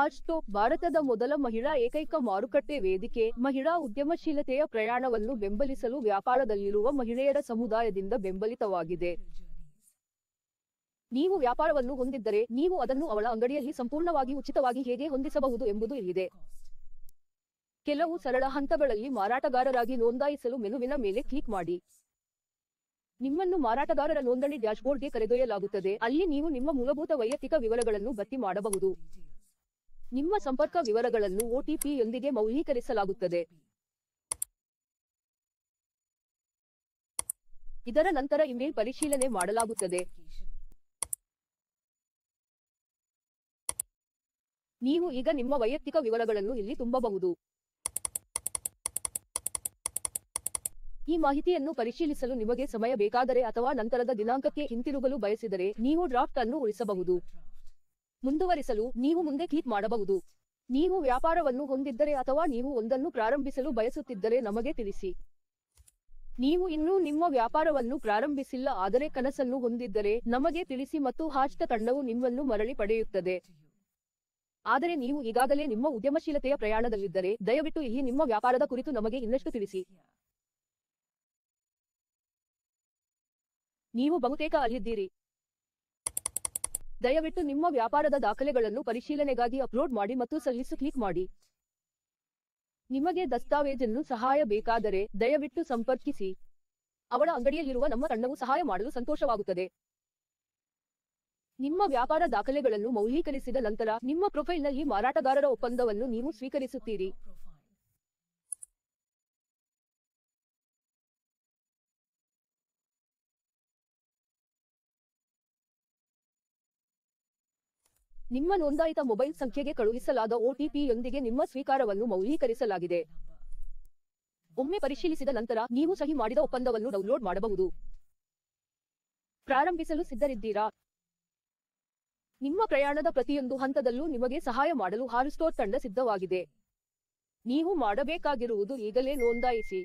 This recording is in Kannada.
ಆಜ್ ತೋ ಭಾರತದ ಮೊದಲ ಮಹಿಳಾ ಏಕೈಕ ಮಾರುಕಟ್ಟೆ ವೇದಿಕೆ ಮಹಿಳಾ ಉದ್ಯಮಶೀಲತೆಯ ಪ್ರಯಾಣವನ್ನು ಬೆಂಬಲಿಸಲು ವ್ಯಾಪಾರದಲ್ಲಿರುವ ಮಹಿಳೆಯರ ಸಮುದಾಯದಿಂದ ಬೆಂಬಲಿತವಾಗಿದೆ ನೀವು ವ್ಯಾಪಾರವನ್ನು ಹೊಂದಿದ್ದರೆ ನೀವು ಅದನ್ನು ಅವಳ ಅಂಗಡಿಯಲ್ಲಿ ಸಂಪೂರ್ಣವಾಗಿ ಉಚಿತವಾಗಿ ಹೇಗೆ ಹೊಂದಿಸಬಹುದು ಎಂಬುದು ಇಲ್ಲಿದೆ ಕೆಲವು ಸರಳ ಹಂತಗಳಲ್ಲಿ ಮಾರಾಟಗಾರರಾಗಿ ನೋಂದಾಯಿಸಲು ಮೆನುವಿನ ಮೇಲೆ ಕ್ಲಿಕ್ ಮಾಡಿ ನಿಮ್ಮನ್ನು ಮಾರಾಟಗಾರರ ನೋಂದಣಿ ಡ್ಯಾಶ್ಬೋರ್ಡ್ಗೆ ಕರೆದೊಯ್ಯಲಾಗುತ್ತದೆ ಅಲ್ಲಿ ನೀವು ನಿಮ್ಮ ಮೂಲಭೂತ ವೈಯಕ್ತಿಕ ವಿವರಗಳನ್ನು ಭರ್ತಿ ಮಾಡಬಹುದು ನಿಮ್ಮ ಸಂಪರ್ಕ ವಿವರಗಳನ್ನು ಒಟಿಪಿಯೊಂದಿಗೆ ಮೌಲ್ಯೀಕರಿಸಲಾಗುತ್ತದೆ ಇದರ ನಂತರ ಇಮೇಲ್ ಪರಿಶೀಲನೆ ಮಾಡಲಾಗುತ್ತದೆ ನೀವು ಈಗ ನಿಮ್ಮ ವೈಯಕ್ತಿಕ ವಿವರಗಳನ್ನು ಇಲ್ಲಿ ತುಂಬಬಹುದು ಈ ಮಾಹಿತಿಯನ್ನು ಪರಿಶೀಲಿಸಲು ನಿಮಗೆ ಸಮಯ ಬೇಕಾದರೆ ಅಥವಾ ನಂತರದ ದಿನಾಂಕಕ್ಕೆ ಹಿಂತಿರುಗಲು ಬಯಸಿದರೆ ನೀವು ಡ್ರಾಫ್ಟ್ ಅನ್ನು ಉಳಿಸಬಹುದು ಮುಂದುವರಿಸಲು ನೀವು ಮುಂದೆ ಕ್ಲಿಕ್ ಮಾಡಬಹುದು ನೀವು ವ್ಯಾಪಾರವನ್ನು ಹೊಂದಿದ್ದರೆ ಅಥವಾ ನೀವು ಒಂದನ್ನು ಪ್ರಾರಂಭಿಸಲು ಬಯಸುತ್ತಿದ್ದರೆ ನಮಗೆ ತಿಳಿಸಿ ನೀವು ಇನ್ನೂ ನಿಮ್ಮ ವ್ಯಾಪಾರವನ್ನು ಪ್ರಾರಂಭಿಸಿಲ್ಲ ಆದರೆ ಕನಸನ್ನು ಹೊಂದಿದ್ದರೆ ನಮಗೆ ತಿಳಿಸಿ ಮತ್ತು ಹಾಜಿತ ತಂಡವು ನಿಮ್ಮನ್ನು ಮರಳಿ ಪಡೆಯುತ್ತದೆ ಆದರೆ ನೀವು ಈಗಾಗಲೇ ನಿಮ್ಮ ಉದ್ಯಮಶೀಲತೆಯ ಪ್ರಯಾಣದಲ್ಲಿದ್ದರೆ ದಯವಿಟ್ಟು ಇಲ್ಲಿ ನಿಮ್ಮ ವ್ಯಾಪಾರದ ಕುರಿತು ನಮಗೆ ಇನ್ನಷ್ಟು ತಿಳಿಸಿ ನೀವು ಬಹುತೇಕ ಅಲ್ಲಿದ್ದೀರಿ ದಯವಿಟ್ಟು ನಿಮ್ಮ ವ್ಯಾಪಾರದ ದಾಖಲೆಗಳನ್ನು ಪರಿಶೀಲನೆಗಾಗಿ ಅಪ್ಲೋಡ್ ಮಾಡಿ ಮತ್ತು ಸಲ್ಲಿಸು ಕ್ಲಿಕ್ ಮಾಡಿ ನಿಮಗೆ ದಸ್ತಾವೇಜನ್ನು ಸಹಾಯ ಬೇಕಾದರೆ ದಯವಿಟ್ಟು ಸಂಪರ್ಕಿಸಿ ಅವಳ ಅಂಗಡಿಯಲ್ಲಿರುವ ನಮ್ಮ ತಂಡವು ಸಹಾಯ ಮಾಡಲು ಸಂತೋಷವಾಗುತ್ತದೆ ನಿಮ್ಮ ವ್ಯಾಪಾರ ದಾಖಲೆಗಳನ್ನು ಮೌಲ್ಯೀಕರಿಸಿದ ನಂತರ ನಿಮ್ಮ ಪ್ರೊಫೈಲ್ನಲ್ಲಿ ಮಾರಾಟಗಾರರ ಒಪ್ಪಂದವನ್ನು ನೀವು ಸ್ವೀಕರಿಸುತ್ತೀರಿ ನಿಮ್ಮ ನೋಂದಾಯಿತ ಮೊಬೈಲ್ ಸಂಖ್ಯೆಗೆ ಕಳುಹಿಸಲಾದ ಒಟಿಪಿಯೊಂದಿಗೆ ನಿಮ್ಮ ಸ್ವೀಕಾರವನ್ನು ಮೌಲ್ಯೀಕರಿಸಲಾಗಿದೆ ಒಮ್ಮೆ ಪರಿಶೀಲಿಸಿದ ನಂತರ ನೀವು ಸಹಿ ಮಾಡಿದ ಒಪ್ಪಂದವನ್ನು ಡೌನ್ಲೋಡ್ ಮಾಡಬಹುದು ಪ್ರಾರಂಭಿಸಲು ಸಿದ್ಧರಿದ್ದೀರಾ ನಿಮ್ಮ ಪ್ರಯಾಣದ ಪ್ರತಿಯೊಂದು ಹಂತದಲ್ಲೂ ನಿಮಗೆ ಸಹಾಯ ಮಾಡಲು ಹಾರ್ಸ್ಟೋರ್ ತಂಡ ಸಿದ್ಧವಾಗಿದೆ ನೀವು ಮಾಡಬೇಕಾಗಿರುವುದು ಈಗಲೇ ನೋಂದಾಯಿಸಿ